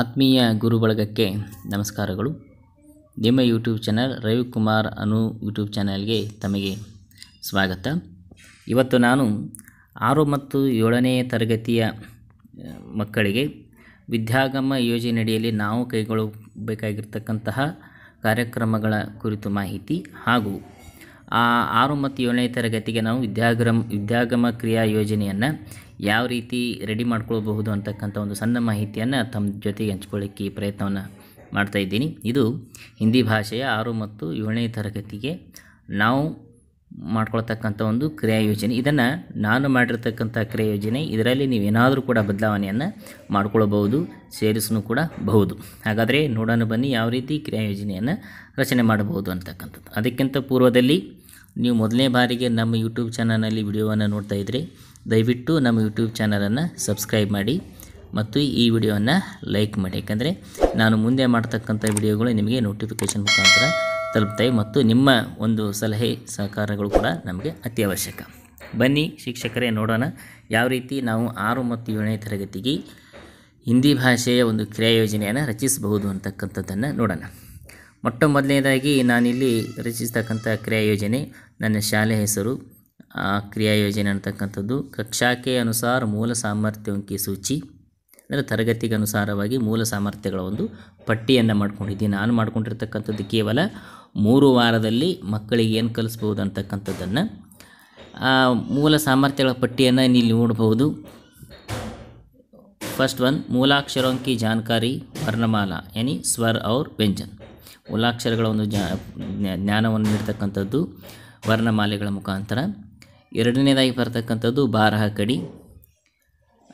ಆತ್ಮೀಯ ಗುರುಬಳಗಕ್ಕೆ ನಮಸ್ಕಾರಗಳು ನಿಮ್ಮ ಯೂಟ್ಯೂಬ್ ಚಾನಲ್ ರವಿಕುಮಾರ್ ಅನು ಯೂಟ್ಯೂಬ್ ಚಾನಲ್ಗೆ ತಮಗೆ ಸ್ವಾಗತ ಇವತ್ತು ನಾನು ಆರು ಮತ್ತು ಏಳನೇ ತರಗತಿಯ ಮಕ್ಕಳಿಗೆ ವಿದ್ಯಾಗಮ ಯೋಜನೆಯಡಿಯಲ್ಲಿ ನಾವು ಕೈಗೊಳ್ಳಬೇಕಾಗಿರ್ತಕ್ಕಂತಹ ಕಾರ್ಯಕ್ರಮಗಳ ಕುರಿತು ಮಾಹಿತಿ ಹಾಗೂ ಆ ಆರು ಮತ್ತು ಏಳನೇ ತರಗತಿಗೆ ನಾವು ವಿದ್ಯಾಗ್ರಮ್ ವಿದ್ಯಾಗಮ ಕ್ರಿಯಾ ಯೋಜನೆಯನ್ನು ಯಾವ ರೀತಿ ರೆಡಿ ಮಾಡ್ಕೊಳ್ಬಹುದು ಅಂತಕ್ಕಂಥ ಒಂದು ಸಣ್ಣ ಮಾಹಿತಿಯನ್ನು ತಮ್ಮ ಜೊತೆಗೆ ಹಂಚ್ಕೊಳ್ಳಿಕ್ಕೆ ಪ್ರಯತ್ನವನ್ನು ಮಾಡ್ತಾಯಿದ್ದೀನಿ ಇದು ಹಿಂದಿ ಭಾಷೆಯ ಆರು ಮತ್ತು ಏಳನೇ ತರಗತಿಗೆ ನಾವು ಮಾಡ್ಕೊಳ್ತಕ್ಕಂಥ ಒಂದು ಕ್ರಿಯಾ ಯೋಜನೆ ಇದನ್ನು ನಾನು ಮಾಡಿರ್ತಕ್ಕಂಥ ಕ್ರಿಯಾ ಯೋಜನೆ ಇದರಲ್ಲಿ ನೀವೇನಾದರೂ ಕೂಡ ಬದಲಾವಣೆಯನ್ನು ಮಾಡ್ಕೊಳ್ಬಹುದು ಸೇರಿಸೂ ಕೂಡ ಬಹುದು ಹಾಗಾದರೆ ನೋಡೋಣ ಬನ್ನಿ ಯಾವ ರೀತಿ ಕ್ರಿಯಾ ಯೋಜನೆಯನ್ನು ರಚನೆ ಮಾಡಬಹುದು ಅಂತಕ್ಕಂಥದ್ದು ಅದಕ್ಕಿಂತ ಪೂರ್ವದಲ್ಲಿ ನೀವು ಮೊದಲನೇ ಬಾರಿಗೆ ನಮ್ಮ ಯೂಟ್ಯೂಬ್ ಚಾನಲ್ನಲ್ಲಿ ವಿಡಿಯೋವನ್ನು ನೋಡ್ತಾ ಇದ್ರಿ ದಯವಿಟ್ಟು ನಮ್ಮ ಯೂಟ್ಯೂಬ್ ಚಾನಲನ್ನು ಸಬ್ಸ್ಕ್ರೈಬ್ ಮಾಡಿ ಮತ್ತು ಈ ವಿಡಿಯೋವನ್ನು ಲೈಕ್ ಮಾಡಿ ಯಾಕಂದರೆ ನಾನು ಮುಂದೆ ಮಾಡ್ತಕ್ಕಂಥ ವಿಡಿಯೋಗಳು ನಿಮಗೆ ನೋಟಿಫಿಕೇಷನ್ ಮುಖಾಂತರ ತಲುಪ್ತಾಯಿ ಮತ್ತು ನಿಮ್ಮ ಒಂದು ಸಲಹೆ ಸಹಕಾರಗಳು ಕೂಡ ನಮಗೆ ಅತ್ಯವಶ್ಯಕ ಬನ್ನಿ ಶಿಕ್ಷಕರೇ ನೋಡೋಣ ಯಾವ ರೀತಿ ನಾವು ಆರು ಮತ್ತು ಏಳನೇ ತರಗತಿಗೆ ಹಿಂದಿ ಭಾಷೆಯ ಒಂದು ಯೋಜನೆಯನ್ನು ರಚಿಸಬಹುದು ಅಂತಕ್ಕಂಥದ್ದನ್ನು ನೋಡೋಣ ಮೊಟ್ಟ ಮೊದಲನೇದಾಗಿ ನಾನಿಲ್ಲಿ ರಚಿಸ್ತಕ್ಕಂಥ ಕ್ರಿಯಾಯೋಜನೆ ನನ್ನ ಶಾಲೆ ಹೆಸರು ಆ ಕ್ರಿಯಾಯೋಜನೆ ಅಂತಕ್ಕಂಥದ್ದು ಕಕ್ಷಾಕ್ಕೆ ಅನುಸಾರ ಮೂಲ ಸಾಮರ್ಥ್ಯ ಅಂಕಿ ಸೂಚಿ ಅಂದರೆ ತರಗತಿಗೆ ಅನುಸಾರವಾಗಿ ಮೂಲ ಸಾಮರ್ಥ್ಯಗಳ ಒಂದು ಪಟ್ಟಿಯನ್ನು ಮಾಡ್ಕೊಂಡಿದ್ದೀನಿ ನಾನು ಮಾಡ್ಕೊಂಡಿರ್ತಕ್ಕಂಥದ್ದು ಕೇವಲ ಮೂರು ವಾರದಲ್ಲಿ ಮಕ್ಕಳಿಗೆ ಏನು ಕಲಿಸ್ಬೋದು ಅಂತಕ್ಕಂಥದ್ದನ್ನು ಮೂಲ ಸಾಮರ್ಥ್ಯಗಳ ಪಟ್ಟಿಯನ್ನು ಇಲ್ಲಿ ನೋಡಬಹುದು ಫಸ್ಟ್ ಒನ್ ಮೂಲಾಕ್ಷರೋಂಕಿ ಜಾನ್ಕಾರಿ ವರ್ಣಮಾಲಾ ಯಾನಿ ಸ್ವರ್ ಔರ್ ವ್ಯಂಜನ್ ಉಲಾಕ್ಷರಗಳ ಒಂದು ಜ್ಞಾನವನ್ನು ನೀಡ್ತಕ್ಕಂಥದ್ದು ವರ್ಣಮಾಲೆಗಳ ಮುಖಾಂತರ ಎರಡನೇದಾಗಿ ಬರ್ತಕ್ಕಂಥದ್ದು ಬಾರಹ ಕಡಿ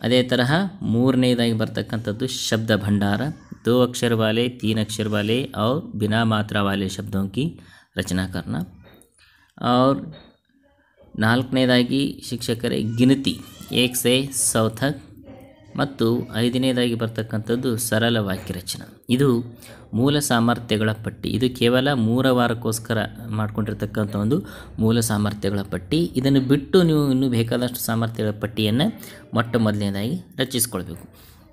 ಅದೇ ತರಹ ಮೂರನೇದಾಗಿ ಬರ್ತಕ್ಕಂಥದ್ದು ಶಬ್ದ ಭಂಡಾರ ದೋ ಅಕ್ಷರವಾಲೆ ವಾಲೆ ತೀನ್ ಅಕ್ಷರ ವಾಲೆ और ಬಿನಾ ಮಾತ್ರ ವಾಲೆ ರಚನಾ ನಾಲ್ಕನೇದಾಗಿ ಶಿಕ್ಷಕರೇ ಗಿನತಿ ಏಕ್ಸೆ ಸೌಥಕ್ ಮತ್ತು ಐದನೇದಾಗಿ ಬರ್ತಕ್ಕಂಥದ್ದು ಸರಳ ವಾಕ್ಯ ರಚನೆ ಇದು ಮೂಲ ಸಾಮರ್ಥ್ಯಗಳ ಪಟ್ಟಿ ಇದು ಕೇವಲ ಮೂರ ವಾರಕ್ಕೋಸ್ಕರ ಮಾಡಿಕೊಂಡಿರ್ತಕ್ಕಂಥ ಒಂದು ಮೂಲ ಸಾಮರ್ಥ್ಯಗಳ ಪಟ್ಟಿ ಇದನ್ನು ಬಿಟ್ಟು ನೀವು ಇನ್ನೂ ಬೇಕಾದಷ್ಟು ಸಾಮರ್ಥ್ಯಗಳ ಪಟ್ಟಿಯನ್ನು ಮೊಟ್ಟ ಮೊದಲನೇದಾಗಿ ರಚಿಸ್ಕೊಳ್ಬೇಕು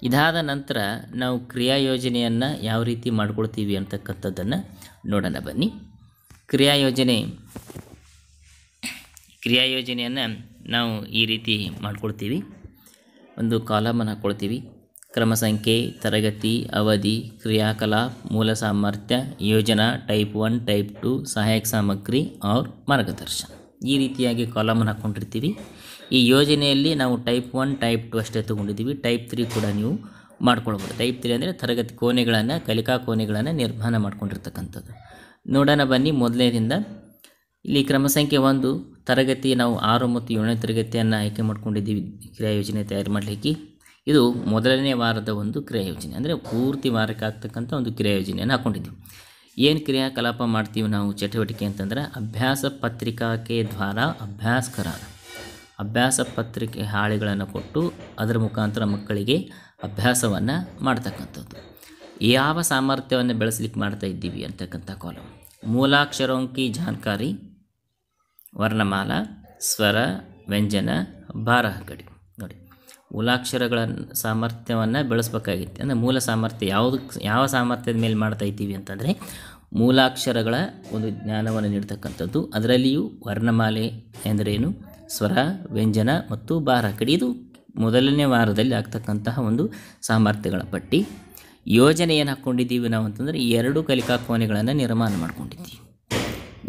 ಇದಾದ ನಂತರ ನಾವು ಕ್ರಿಯಾ ಯೋಜನೆಯನ್ನು ಯಾವ ರೀತಿ ಮಾಡ್ಕೊಳ್ತೀವಿ ಅಂತಕ್ಕಂಥದ್ದನ್ನು ನೋಡೋಣ ಬನ್ನಿ ಕ್ರಿಯಾ ಯೋಜನೆ ಕ್ರಿಯಾ ಯೋಜನೆಯನ್ನು ನಾವು ಈ ರೀತಿ ಮಾಡ್ಕೊಳ್ತೀವಿ ಒಂದು ಕಾಲಮನ್ನು ಹಾಕ್ಕೊಳ್ತೀವಿ ಕ್ರಮ ಸಂಖ್ಯೆ ತರಗತಿ ಅವಧಿ ಕ್ರಿಯಾಕಲಾಪ ಮೂಲ ಸಾಮರ್ಥ್ಯ ಯೋಜನಾ ಟೈಪ್ ಒನ್ ಟೈಪ್ ಟು ಸಹಾಯಕ ಸಾಮಗ್ರಿ ಔರ್ ಮಾರ್ಗದರ್ಶನ ಈ ರೀತಿಯಾಗಿ ಕಾಲಮನ್ನು ಹಾಕ್ಕೊಂಡಿರ್ತೀವಿ ಈ ಯೋಜನೆಯಲ್ಲಿ ನಾವು ಟೈಪ್ ಒನ್ ಟೈಪ್ ಟು ಅಷ್ಟೇ ತೊಗೊಂಡಿದ್ದೀವಿ ಟೈಪ್ ತ್ರೀ ಕೂಡ ನೀವು ಮಾಡ್ಕೊಳ್ಬೋದು ಟೈಪ್ ತ್ರೀ ಅಂದರೆ ತರಗತಿ ಕೋಣೆಗಳನ್ನು ಕಲಿಕಾ ಕೋಣೆಗಳನ್ನು ನಿರ್ಮಾಣ ಮಾಡ್ಕೊಂಡಿರ್ತಕ್ಕಂಥದ್ದು ನೋಡೋಣ ಬನ್ನಿ ಮೊದಲನೇದಿಂದ ಇಲ್ಲಿ ಕ್ರಮ ಸಂಖ್ಯೆ ಒಂದು ತರಗತಿ ನಾವು ಆರು ಮತ್ತು ಏಳನೇ ತರಗತಿಯನ್ನು ಆಯ್ಕೆ ಮಾಡ್ಕೊಂಡಿದ್ದೀವಿ ಕ್ರಿಯಾಯೋಜನೆ ತಯಾರು ಮಾಡಲಿಕ್ಕೆ ಇದು ಮೊದಲನೇ ವಾರದ ಒಂದು ಯೋಜನೆ ಅಂದರೆ ಪೂರ್ತಿ ವಾರಕ್ಕೆ ಆಗ್ತಕ್ಕಂಥ ಒಂದು ಯೋಜನೆಯನ್ನು ಹಾಕ್ಕೊಂಡಿದ್ದೀವಿ ಏನು ಕ್ರಿಯಾಕಲಾಪ ಮಾಡ್ತೀವಿ ನಾವು ಚಟುವಟಿಕೆ ಅಂತಂದರೆ ಅಭ್ಯಾಸ ಪತ್ರಿಕಾಕೆ ದ್ವಾರ ಅಭ್ಯಾಸಕರ ಅಭ್ಯಾಸ ಪತ್ರಿಕೆ ಹಾಳೆಗಳನ್ನು ಕೊಟ್ಟು ಅದರ ಮುಖಾಂತರ ಮಕ್ಕಳಿಗೆ ಅಭ್ಯಾಸವನ್ನು ಮಾಡ್ತಕ್ಕಂಥದ್ದು ಯಾವ ಸಾಮರ್ಥ್ಯವನ್ನು ಬೆಳೆಸಲಿಕ್ಕೆ ಮಾಡ್ತಾ ಇದ್ದೀವಿ ಅಂತಕ್ಕಂಥ ಕಾಲಮ್ ಮೂಲಾಕ್ಷರೋಂಕಿ ಜಾನ್ಕಾರಿ ವರ್ಣಮಾಲ ಸ್ವರ ವ್ಯಂಜನ ಕಡಿ ನೋಡಿ ಮೂಲಾಕ್ಷರಗಳ ಸಾಮರ್ಥ್ಯವನ್ನು ಬೆಳೆಸ್ಬೇಕಾಗಿತ್ತು ಅಂದರೆ ಮೂಲ ಸಾಮರ್ಥ್ಯ ಯಾವುದಕ್ಕೆ ಯಾವ ಸಾಮರ್ಥ್ಯದ ಮೇಲೆ ಮಾಡ್ತಾ ಇದ್ದೀವಿ ಅಂತಂದರೆ ಮೂಲಾಕ್ಷರಗಳ ಒಂದು ಜ್ಞಾನವನ್ನು ನೀಡ್ತಕ್ಕಂಥದ್ದು ಅದರಲ್ಲಿಯೂ ವರ್ಣಮಾಲೆ ಎಂದರೇನು ಸ್ವರ ವ್ಯಂಜನ ಮತ್ತು ಕಡಿ ಇದು ಮೊದಲನೇ ವಾರದಲ್ಲಿ ಆಗ್ತಕ್ಕಂತಹ ಒಂದು ಸಾಮರ್ಥ್ಯಗಳ ಪಟ್ಟಿ ಯೋಜನೆ ಏನು ಹಾಕ್ಕೊಂಡಿದ್ದೀವಿ ನಾವು ಅಂತಂದರೆ ಎರಡು ಕಲಿಕಾ ಕೋಣೆಗಳನ್ನು ನಿರ್ಮಾಣ ಮಾಡ್ಕೊಂಡಿದ್ದೀವಿ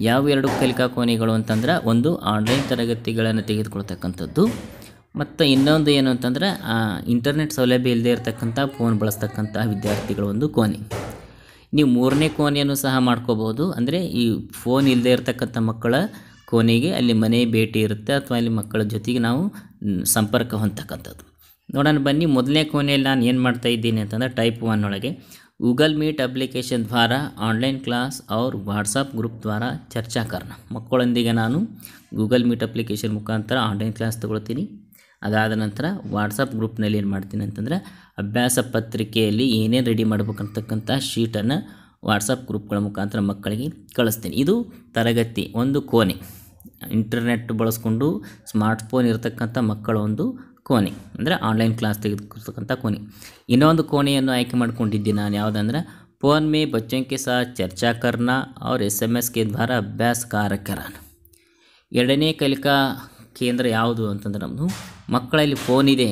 ಯಾವ ಎರಡು ಕಲಿಕಾ ಕೋಣೆಗಳು ಅಂತಂದ್ರೆ ಒಂದು ಆನ್ಲೈನ್ ತರಗತಿಗಳನ್ನು ತೆಗೆದುಕೊಳ್ತಕ್ಕಂಥದ್ದು ಮತ್ತು ಇನ್ನೊಂದು ಏನು ಅಂತಂದರೆ ಇಂಟರ್ನೆಟ್ ಸೌಲಭ್ಯ ಇಲ್ಲದೇ ಇರತಕ್ಕಂಥ ಫೋನ್ ಬಳಸ್ತಕ್ಕಂಥ ವಿದ್ಯಾರ್ಥಿಗಳ ಒಂದು ಕೋಣೆ ನೀವು ಮೂರನೇ ಕೋಣೆಯನ್ನು ಸಹ ಮಾಡ್ಕೋಬೋದು ಅಂದರೆ ಈ ಫೋನ್ ಇಲ್ಲದೇ ಇರತಕ್ಕಂಥ ಮಕ್ಕಳ ಕೋಣೆಗೆ ಅಲ್ಲಿ ಮನೆ ಭೇಟಿ ಇರುತ್ತೆ ಅಥವಾ ಅಲ್ಲಿ ಮಕ್ಕಳ ಜೊತೆಗೆ ನಾವು ಸಂಪರ್ಕ ಹೊಂದತಕ್ಕಂಥದ್ದು ನೋಡೋಣ ಬನ್ನಿ ಮೊದಲನೇ ಕೋಣೆಯಲ್ಲಿ ನಾನು ಏನು ಮಾಡ್ತಾ ಇದ್ದೀನಿ ಅಂತಂದರೆ ಟೈಪ್ ಒನ್ ಒಳಗೆ ಗೂಗಲ್ ಮೀಟ್ ಅಪ್ಲಿಕೇಶನ್ द्वारा ಆನ್ಲೈನ್ ಕ್ಲಾಸ್ और ವಾಟ್ಸಪ್ ಗ್ರೂಪ್ द्वारा ಚರ್ಚಾ ಕರ್ನ ಮಕ್ಕಳೊಂದಿಗೆ ನಾನು ಗೂಗಲ್ ಮೀಟ್ ಅಪ್ಲಿಕೇಶನ್ ಮುಖಾಂತರ ಆನ್ಲೈನ್ ಕ್ಲಾಸ್ ತೊಗೊಳ್ತೀನಿ ಅದಾದ ನಂತರ ವಾಟ್ಸಪ್ ಗ್ರೂಪ್ನಲ್ಲಿ ಏನು ಮಾಡ್ತೀನಿ ಅಂತಂದರೆ ಅಭ್ಯಾಸ ಪತ್ರಿಕೆಯಲ್ಲಿ ಏನೇನು ರೆಡಿ ಮಾಡ್ಬೇಕಂತಕ್ಕಂಥ ಶೀಟನ್ನು ವಾಟ್ಸಪ್ ಗ್ರೂಪ್ಗಳ ಮುಖಾಂತರ ಮಕ್ಕಳಿಗೆ ಕಳಿಸ್ತೀನಿ ಇದು ತರಗತಿ ಒಂದು ಕೋಣೆ ಇಂಟರ್ನೆಟ್ ಬಳಸ್ಕೊಂಡು ಸ್ಮಾರ್ಟ್ಫೋನ್ ಇರತಕ್ಕಂಥ ಮಕ್ಕಳ ಒಂದು ಕೋಣೆ ಅಂದರೆ ಆನ್ಲೈನ್ ಕ್ಲಾಸ್ ತೆಗೆದುಕೊಳ್ತಕ್ಕಂಥ ಕೋಣೆ ಇನ್ನೊಂದು ಕೋಣೆಯನ್ನು ಆಯ್ಕೆ ಮಾಡ್ಕೊಂಡಿದ್ದೆ ನಾನು ಯಾವುದಂದ್ರೆ ಫೋನ್ ಮೇ ಬಚ್ಚಂಕೆ ಸಹ ಚರ್ಚಾ ಕರ್ನಾ ಅವ್ರ ಎಸ್ ಎಮ್ ಎಸ್ ದ್ವಾರ ಅಭ್ಯಾಸ ಕಾರ್ಯಕ್ರಮ ಎರಡನೇ ಕಲಿಕಾ ಕೇಂದ್ರ ಯಾವುದು ಅಂತಂದ್ರೆ ನಮ್ಮದು ಮಕ್ಕಳಲ್ಲಿ ಫೋನ್ ಇದೆ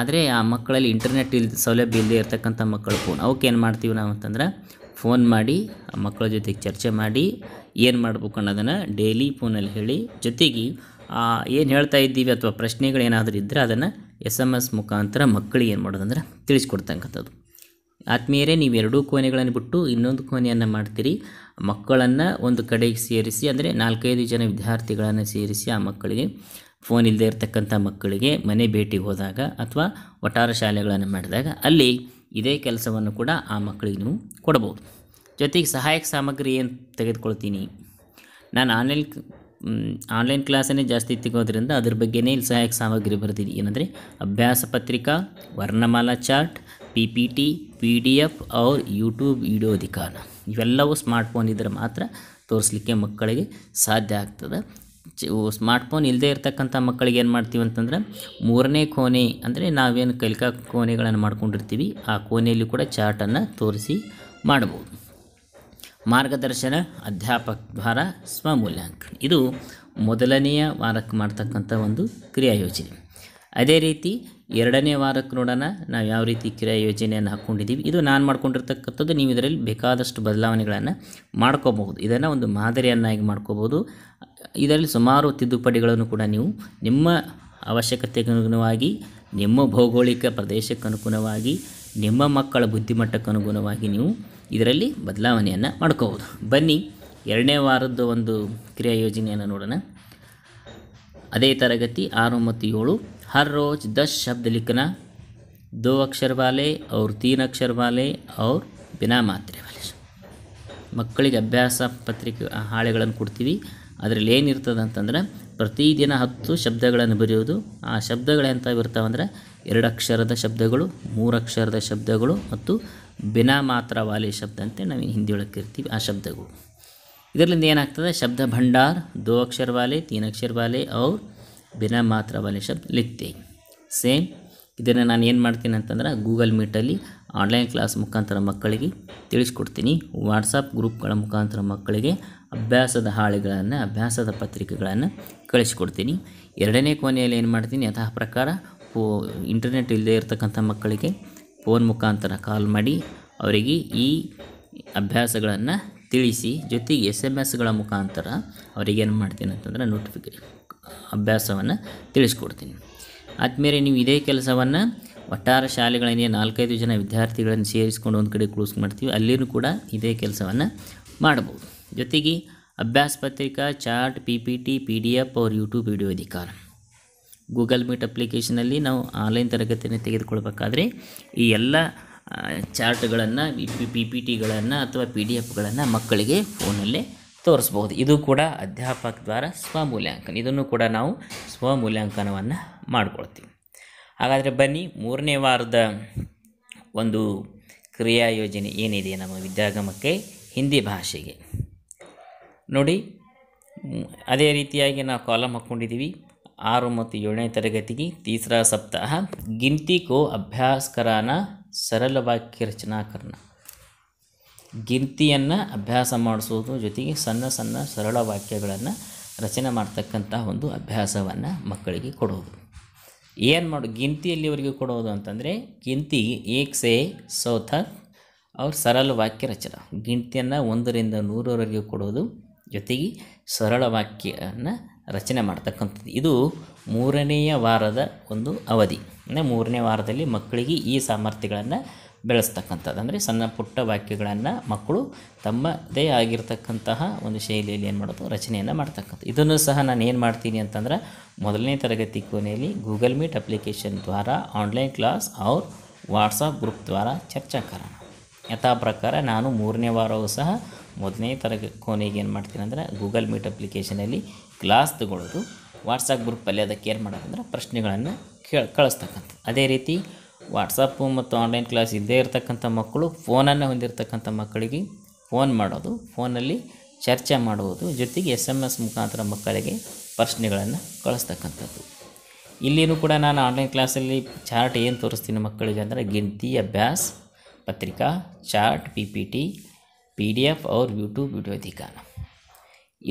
ಆದರೆ ಆ ಮಕ್ಕಳಲ್ಲಿ ಇಂಟರ್ನೆಟ್ ಇಲ್ಲಿ ಸೌಲಭ್ಯ ಇಲ್ಲದೆ ಇರತಕ್ಕಂಥ ಮಕ್ಕಳು ಫೋನ್ ಅವಕ್ಕೆ ಏನು ಮಾಡ್ತೀವಿ ನಾವು ಅಂತಂದ್ರೆ ಫೋನ್ ಮಾಡಿ ಆ ಮಕ್ಕಳ ಜೊತೆಗೆ ಚರ್ಚೆ ಮಾಡಿ ಏನು ಮಾಡ್ಬೇಕು ಅನ್ನೋದನ್ನು ಡೈಲಿ ಫೋನಲ್ಲಿ ಹೇಳಿ ಜೊತೆಗೆ ಏನು ಹೇಳ್ತಾ ಇದ್ದೀವಿ ಅಥವಾ ಏನಾದರೂ ಇದ್ದರೆ ಅದನ್ನು ಎಸ್ ಎಮ್ ಎಸ್ ಮುಖಾಂತರ ಮಕ್ಕಳಿಗೆ ಏನು ಮಾಡೋದಂದ್ರೆ ತಿಳಿಸ್ಕೊಡ್ತಕ್ಕಂಥದ್ದು ಆತ್ಮೀಯರೇ ನೀವು ಎರಡೂ ಕೋಣೆಗಳನ್ನು ಬಿಟ್ಟು ಇನ್ನೊಂದು ಕೋನೆಯನ್ನು ಮಾಡ್ತೀರಿ ಮಕ್ಕಳನ್ನು ಒಂದು ಕಡೆಗೆ ಸೇರಿಸಿ ಅಂದರೆ ನಾಲ್ಕೈದು ಜನ ವಿದ್ಯಾರ್ಥಿಗಳನ್ನು ಸೇರಿಸಿ ಆ ಮಕ್ಕಳಿಗೆ ಫೋನ್ ಇಲ್ಲದೆ ಇರತಕ್ಕಂಥ ಮಕ್ಕಳಿಗೆ ಮನೆ ಭೇಟಿ ಹೋದಾಗ ಅಥವಾ ಒಟ್ಟಾರ ಶಾಲೆಗಳನ್ನು ಮಾಡಿದಾಗ ಅಲ್ಲಿ ಇದೇ ಕೆಲಸವನ್ನು ಕೂಡ ಆ ಮಕ್ಕಳಿಗೆ ನೀವು ಕೊಡ್ಬೋದು ಜೊತೆಗೆ ಸಹಾಯಕ ಸಾಮಗ್ರಿ ಏನು ತೆಗೆದುಕೊಳ್ತೀನಿ ನಾನು ಆನ್ಲೈನ್ ಆನ್ಲೈನ್ ಕ್ಲಾಸನ್ನೇ ಜಾಸ್ತಿ ತಿಕ್ಕೋದ್ರಿಂದ ಅದ್ರ ಬಗ್ಗೆನೇ ಇಲ್ಲಿ ಸಹಾಯಕ ಸಾಮಗ್ರಿ ಬರೆದಿದೆ ಏನಂದರೆ ಅಭ್ಯಾಸ ಪತ್ರಿಕಾ ವರ್ಣಮಾಲಾ chart P P T P D F ಅವ್ರ ಯೂಟ್ಯೂಬ್ ವಿಡಿಯೋ ಅಧಿಕಾರ ಇವೆಲ್ಲವೂ ಸ್ಮಾರ್ಟ್ಫೋನ್ ಇದ್ದರೆ ಮಾತ್ರ ತೋರಿಸ್ಲಿಕ್ಕೆ ಮಕ್ಕಳಿಗೆ ಸಾಧ್ಯ ಆಗ್ತದೆ ಸ್ಮಾರ್ಟ್ಫೋನ್ ಇಲ್ಲದೆ ಇರತಕ್ಕಂಥ ಮಕ್ಕಳಿಗೆ ಏನು ಮಾಡ್ತೀವಿ ಅಂತಂದ್ರೆ ಮೂರನೇ ಕೋಣೆ ಅಂದರೆ ನಾವೇನು ಕಲಿಕಾ ಕೋಣೆಗಳನ್ನು ಮಾಡ್ಕೊಂಡಿರ್ತೀವಿ ಆ ಕೋಣೆಯಲ್ಲಿ ಕೂಡ ಚಾರ್ಟನ್ನು ತೋರಿಸಿ ಮಾಡ್ಬೋದು ಮಾರ್ಗದರ್ಶನ ಅಧ್ಯಾಪಕ ದ್ವಾರ ಸ್ವಮೂಲ್ಯಾಂಕನ ಇದು ಮೊದಲನೆಯ ವಾರಕ್ಕೆ ಮಾಡ್ತಕ್ಕಂಥ ಒಂದು ಕ್ರಿಯಾ ಯೋಜನೆ ಅದೇ ರೀತಿ ಎರಡನೇ ವಾರಕ್ಕೆ ನೋಡೋಣ ನಾವು ಯಾವ ರೀತಿ ಕ್ರಿಯಾ ಯೋಜನೆಯನ್ನು ಹಾಕ್ಕೊಂಡಿದ್ದೀವಿ ಇದು ನಾನು ಮಾಡ್ಕೊಂಡಿರ್ತಕ್ಕಂಥದ್ದು ನೀವು ಇದರಲ್ಲಿ ಬೇಕಾದಷ್ಟು ಬದಲಾವಣೆಗಳನ್ನು ಮಾಡ್ಕೋಬಹುದು ಇದನ್ನು ಒಂದು ಮಾದರಿಯನ್ನಾಗಿ ಮಾಡ್ಕೋಬೋದು ಇದರಲ್ಲಿ ಸುಮಾರು ತಿದ್ದುಪಡಿಗಳನ್ನು ಕೂಡ ನೀವು ನಿಮ್ಮ ಅವಶ್ಯಕತೆಗೆ ಅನುಗುಣವಾಗಿ ನಿಮ್ಮ ಭೌಗೋಳಿಕ ಪ್ರದೇಶಕ್ಕೆ ಅನುಗುಣವಾಗಿ ನಿಮ್ಮ ಮಕ್ಕಳ ಬುದ್ಧಿಮಟ್ಟಕ್ಕೆ ಅನುಗುಣವಾಗಿ ನೀವು ಇದರಲ್ಲಿ ಬದಲಾವಣೆಯನ್ನು ಮಾಡ್ಕೋಬೋದು ಬನ್ನಿ ಎರಡನೇ ವಾರದ ಒಂದು ಕ್ರಿಯಾ ಯೋಜನೆಯನ್ನು ನೋಡೋಣ ಅದೇ ತರಗತಿ ಆರು ಮತ್ತು ಏಳು ಹರ್ ರೋಜ್ ದಶ್ ಶಬ್ದ ಲಿಖನ ದೋ ಅಕ್ಷರ ಬಾಲೆ ಅವ್ರ ತೀನ್ ಅಕ್ಷರ ವಾಲೆ ಬಿನಾ ಬಿನಾ ಮಾತ್ರೆ ವಾಲೆ ಮಕ್ಕಳಿಗೆ ಅಭ್ಯಾಸ ಪತ್ರಿಕೆ ಹಾಳೆಗಳನ್ನು ಕೊಡ್ತೀವಿ ಅದರಲ್ಲಿ ಏನಿರ್ತದೆ ಅಂತಂದ್ರೆ ಪ್ರತಿದಿನ ಹತ್ತು ಶಬ್ದಗಳನ್ನು ಬರೆಯೋದು ಆ ಶಬ್ದಗಳು ಎಂಥವು ಇರ್ತಾವಂದ್ರೆ ಎರಡು ಅಕ್ಷರದ ಶಬ್ದಗಳು ಮೂರಕ್ಷರದ ಶಬ್ದಗಳು ಮತ್ತು ಬಿನಾ ಮಾತ್ರ ವಾಲಿ ಶಬ್ದ ಅಂತ ನಾವು ಒಳಗೆ ಇರ್ತೀವಿ ಆ ಶಬ್ದಗಳು ಇದರಿಂದ ಏನಾಗ್ತದೆ ಶಬ್ದ ಭಂಡಾರ ದೋ ಅಕ್ಷರ ವಾಲೆ ತೀನ್ ಅಕ್ಷರ ವಾಲೆ ಔರ್ ಬಿನಾ ಮಾತ್ರ ವಾಲೆ ಶಬ್ದ ಲಿಖ್ತೆ ಸೇಮ್ ಇದನ್ನು ನಾನು ಏನು ಮಾಡ್ತೀನಿ ಅಂತಂದ್ರೆ ಗೂಗಲ್ ಮೀಟಲ್ಲಿ ಆನ್ಲೈನ್ ಕ್ಲಾಸ್ ಮುಖಾಂತರ ಮಕ್ಕಳಿಗೆ ತಿಳಿಸ್ಕೊಡ್ತೀನಿ ವಾಟ್ಸಪ್ ಗ್ರೂಪ್ಗಳ ಮುಖಾಂತರ ಮಕ್ಕಳಿಗೆ ಅಭ್ಯಾಸದ ಹಾಳೆಗಳನ್ನು ಅಭ್ಯಾಸದ ಪತ್ರಿಕೆಗಳನ್ನು ಕಳಿಸ್ಕೊಡ್ತೀನಿ ಎರಡನೇ ಕೊನೆಯಲ್ಲಿ ಏನು ಮಾಡ್ತೀನಿ ಅಂತಹ ಪ್ರಕಾರ ಪೋ ಇಂಟರ್ನೆಟ್ ಇಲ್ಲದೇ ಇರತಕ್ಕಂಥ ಮಕ್ಕಳಿಗೆ ಫೋನ್ ಮುಖಾಂತರ ಕಾಲ್ ಮಾಡಿ ಅವರಿಗೆ ಈ ಅಭ್ಯಾಸಗಳನ್ನು ತಿಳಿಸಿ ಜೊತೆಗೆ ಎಸ್ ಎಮ್ ಎಸ್ಗಳ ಮುಖಾಂತರ ಅವರಿಗೇನು ಮಾಡ್ತೀನಿ ಅಂತಂದರೆ ನೋಟಿಫಿಕೇ ಅಭ್ಯಾಸವನ್ನು ತಿಳಿಸ್ಕೊಡ್ತೀನಿ ಆದಮೇಲೆ ನೀವು ಇದೇ ಕೆಲಸವನ್ನು ಒಟ್ಟಾರೆ ಶಾಲೆಗಳಲ್ಲಿ ನಾಲ್ಕೈದು ಜನ ವಿದ್ಯಾರ್ಥಿಗಳನ್ನು ಸೇರಿಸ್ಕೊಂಡು ಒಂದು ಕಡೆ ಕ್ಲೋಸ್ ಮಾಡ್ತೀವಿ ಅಲ್ಲಿಯೂ ಕೂಡ ಇದೇ ಕೆಲಸವನ್ನು ಮಾಡ್ಬೋದು ಜೊತೆಗೆ ಅಭ್ಯಾಸ ಪತ್ರಿಕಾ chart P P T P D F ಅವ್ರ ಯೂಟ್ಯೂಬ್ ವಿಡಿಯೋ ಅಧಿಕಾರ ಗೂಗಲ್ ಮೀಟ್ ಅಪ್ಲಿಕೇಶನಲ್ಲಿ ನಾವು ಆನ್ಲೈನ್ ತರಗತಿಯನ್ನು ತೆಗೆದುಕೊಳ್ಬೇಕಾದ್ರೆ ಈ ಎಲ್ಲ ಚಾರ್ಟ್ಗಳನ್ನು ಪಿ ಪಿ ಟಿಗಳನ್ನು ಅಥವಾ ಪಿ ಡಿ ಎಫ್ಗಳನ್ನು ಮಕ್ಕಳಿಗೆ ಫೋನಲ್ಲೇ ತೋರಿಸ್ಬೋದು ಇದು ಕೂಡ ಅಧ್ಯಾಪಕ ದ್ವಾರ ಸ್ವಮೂಲ್ಯಾಂಕನ ಇದನ್ನು ಕೂಡ ನಾವು ಸ್ವಮೂಲ್ಯಾಂಕನವನ್ನು ಮಾಡ್ಕೊಳ್ತೀವಿ ಹಾಗಾದರೆ ಬನ್ನಿ ಮೂರನೇ ವಾರದ ಒಂದು ಕ್ರಿಯಾ ಯೋಜನೆ ಏನಿದೆ ನಮ್ಮ ವಿದ್ಯಾಗಮಕ್ಕೆ ಹಿಂದಿ ಭಾಷೆಗೆ ನೋಡಿ ಅದೇ ರೀತಿಯಾಗಿ ನಾವು ಕಾಲಮ್ ಹಾಕ್ಕೊಂಡಿದ್ದೀವಿ ಆರು ಮತ್ತು ಏಳನೇ ತರಗತಿಗೆ ತೀಸರಾ ಸಪ್ತಾಹ ಗಿಂತಿ ಕೋ ಅಭ್ಯಾಸ್ಕರಾನ ಸರಳ ವಾಕ್ಯ ರಚನಾಕರಣ ಗಿಂತಿಯನ್ನು ಅಭ್ಯಾಸ ಮಾಡಿಸೋದು ಜೊತೆಗೆ ಸಣ್ಣ ಸಣ್ಣ ಸರಳ ವಾಕ್ಯಗಳನ್ನು ರಚನೆ ಮಾಡ್ತಕ್ಕಂಥ ಒಂದು ಅಭ್ಯಾಸವನ್ನು ಮಕ್ಕಳಿಗೆ ಕೊಡೋದು ಏನು ಮಾಡು ಅವರಿಗೆ ಕೊಡೋದು ಅಂತಂದರೆ ಗಿಂತಿ ಏಕ್ಸೆ ಸೌಥ ಅವ್ರ ಸರಳ ವಾಕ್ಯ ರಚನೆ ಗಿಂತಿಯನ್ನು ಒಂದರಿಂದ ನೂರವರೆಗೆ ಕೊಡೋದು ಜೊತೆಗೆ ಸರಳ ವಾಕ್ಯವನ್ನು ರಚನೆ ಮಾಡ್ತಕ್ಕಂಥದ್ದು ಇದು ಮೂರನೆಯ ವಾರದ ಒಂದು ಅವಧಿ ಅಂದರೆ ಮೂರನೇ ವಾರದಲ್ಲಿ ಮಕ್ಕಳಿಗೆ ಈ ಸಾಮರ್ಥ್ಯಗಳನ್ನು ಬೆಳೆಸ್ತಕ್ಕಂಥದ್ದು ಅಂದರೆ ಸಣ್ಣ ಪುಟ್ಟ ವಾಕ್ಯಗಳನ್ನು ಮಕ್ಕಳು ತಮ್ಮದೇ ಆಗಿರ್ತಕ್ಕಂತಹ ಒಂದು ಶೈಲಿಯಲ್ಲಿ ಏನು ಮಾಡೋದು ರಚನೆಯನ್ನು ಮಾಡ್ತಕ್ಕಂಥ ಇದನ್ನು ಸಹ ನಾನು ಏನು ಮಾಡ್ತೀನಿ ಅಂತಂದ್ರೆ ಮೊದಲನೇ ತರಗತಿ ಕೊನೆಯಲ್ಲಿ ಗೂಗಲ್ ಮೀಟ್ ಅಪ್ಲಿಕೇಶನ್ ದ್ವಾರ ಆನ್ಲೈನ್ ಕ್ಲಾಸ್ ಅವ್ರ ವಾಟ್ಸಪ್ ಗ್ರೂಪ್ ದ್ವಾರ ಚರ್ಚಾ ಕಾರಣ ಯಥಾ ಪ್ರಕಾರ ನಾನು ಮೂರನೇ ವಾರವೂ ಸಹ ಮೊದಲನೇ ತರಗತಿ ಕೊನೆಗೆ ಏನು ಮಾಡ್ತೀನಿ ಅಂದರೆ ಗೂಗಲ್ ಮೀಟ್ ಅಪ್ಲಿಕೇಶನಲ್ಲಿ ಕ್ಲಾಸ್ ತಗೊಳ್ಳೋದು ವಾಟ್ಸಪ್ ಗ್ರೂಪಲ್ಲಿ ಅದಕ್ಕೆ ಏನು ಮಾಡೋದಂದ್ರೆ ಪ್ರಶ್ನೆಗಳನ್ನು ಕೇಳಿ ಕಳಿಸ್ತಕ್ಕಂಥ ಅದೇ ರೀತಿ ವಾಟ್ಸಪ್ಪು ಮತ್ತು ಆನ್ಲೈನ್ ಕ್ಲಾಸ್ ಇದ್ದೇ ಇರತಕ್ಕಂಥ ಮಕ್ಕಳು ಫೋನನ್ನು ಹೊಂದಿರತಕ್ಕಂಥ ಮಕ್ಕಳಿಗೆ ಫೋನ್ ಮಾಡೋದು ಫೋನಲ್ಲಿ ಚರ್ಚೆ ಮಾಡುವುದು ಜೊತೆಗೆ ಎಸ್ ಎಮ್ ಎಸ್ ಮುಖಾಂತರ ಮಕ್ಕಳಿಗೆ ಪ್ರಶ್ನೆಗಳನ್ನು ಕಳಿಸ್ತಕ್ಕಂಥದ್ದು ಇಲ್ಲಿನೂ ಕೂಡ ನಾನು ಆನ್ಲೈನ್ ಕ್ಲಾಸಲ್ಲಿ ಚಾರ್ಟ್ ಏನು ತೋರಿಸ್ತೀನಿ ಮಕ್ಕಳಿಗೆ ಅಂದರೆ ಗಿಂತಿ ಅಭ್ಯಾಸ ಪತ್ರಿಕಾ chart P P T P D F ಅವ್ರ ಯೂಟ್ಯೂಬ್ ವಿಡಿಯೋ ದಿಗಾನ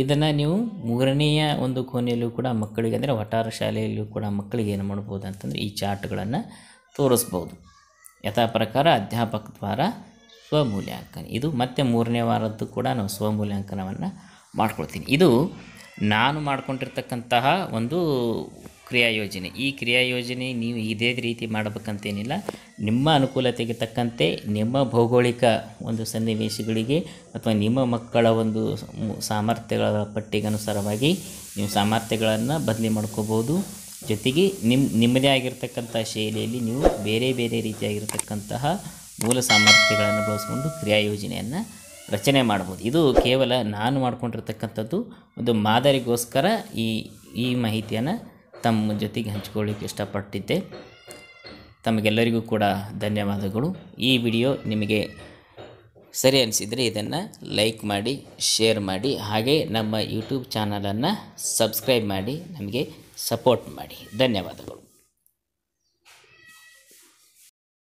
ಇದನ್ನು ನೀವು ಮೂರನೆಯ ಒಂದು ಕೋನೆಯಲ್ಲೂ ಕೂಡ ಮಕ್ಕಳಿಗೆ ಅಂದರೆ ವಟಾರ ಶಾಲೆಯಲ್ಲೂ ಕೂಡ ಮಕ್ಕಳಿಗೆ ಏನು ಮಾಡ್ಬೋದು ಅಂತಂದರೆ ಈ ಚಾರ್ಟ್ಗಳನ್ನು ತೋರಿಸ್ಬೋದು ಯಥಾ ಪ್ರಕಾರ ಅಧ್ಯಾಪಕ ದ್ವಾರ ಸ್ವಮೂಲ್ಯಾಂಕನ ಇದು ಮತ್ತೆ ಮೂರನೇ ವಾರದ್ದು ಕೂಡ ನಾವು ಸ್ವಮೂಲ್ಯಾಂಕನವನ್ನು ಮಾಡ್ಕೊಳ್ತೀನಿ ಇದು ನಾನು ಮಾಡಿಕೊಂಡಿರ್ತಕ್ಕಂತಹ ಒಂದು ಕ್ರಿಯಾ ಯೋಜನೆ ಈ ಕ್ರಿಯಾ ಯೋಜನೆ ನೀವು ಇದೇ ರೀತಿ ಮಾಡಬೇಕಂತೇನಿಲ್ಲ ನಿಮ್ಮ ಅನುಕೂಲತೆಗೆ ತಕ್ಕಂತೆ ನಿಮ್ಮ ಭೌಗೋಳಿಕ ಒಂದು ಸನ್ನಿವೇಶಗಳಿಗೆ ಅಥವಾ ನಿಮ್ಮ ಮಕ್ಕಳ ಒಂದು ಸಾಮರ್ಥ್ಯಗಳ ಪಟ್ಟಿಗೆ ಅನುಸಾರವಾಗಿ ನೀವು ಸಾಮರ್ಥ್ಯಗಳನ್ನು ಬದಲಿ ಮಾಡ್ಕೋಬೋದು ಜೊತೆಗೆ ನಿಮ್ಮ ನಿಮ್ಮದೇ ಆಗಿರತಕ್ಕಂಥ ಶೈಲಿಯಲ್ಲಿ ನೀವು ಬೇರೆ ಬೇರೆ ರೀತಿಯಾಗಿರ್ತಕ್ಕಂತಹ ಮೂಲ ಸಾಮರ್ಥ್ಯಗಳನ್ನು ಬಳಸ್ಕೊಂಡು ಕ್ರಿಯಾ ಯೋಜನೆಯನ್ನು ರಚನೆ ಮಾಡ್ಬೋದು ಇದು ಕೇವಲ ನಾನು ಮಾಡಿಕೊಂಡಿರ್ತಕ್ಕಂಥದ್ದು ಒಂದು ಮಾದರಿಗೋಸ್ಕರ ಈ ಈ ಮಾಹಿತಿಯನ್ನು ತಮ್ಮ ಜೊತೆಗೆ ಹಂಚ್ಕೊಳ್ಳಿಕ್ಕೆ ಇಷ್ಟಪಟ್ಟಿದ್ದೆ ತಮಗೆಲ್ಲರಿಗೂ ಕೂಡ ಧನ್ಯವಾದಗಳು ಈ ವಿಡಿಯೋ ನಿಮಗೆ ಸರಿ ಅನಿಸಿದರೆ ಇದನ್ನು ಲೈಕ್ ಮಾಡಿ ಶೇರ್ ಮಾಡಿ ಹಾಗೆ ನಮ್ಮ ಯೂಟ್ಯೂಬ್ ಚಾನಲನ್ನು ಸಬ್ಸ್ಕ್ರೈಬ್ ಮಾಡಿ ನಮಗೆ ಸಪೋರ್ಟ್ ಮಾಡಿ ಧನ್ಯವಾದಗಳು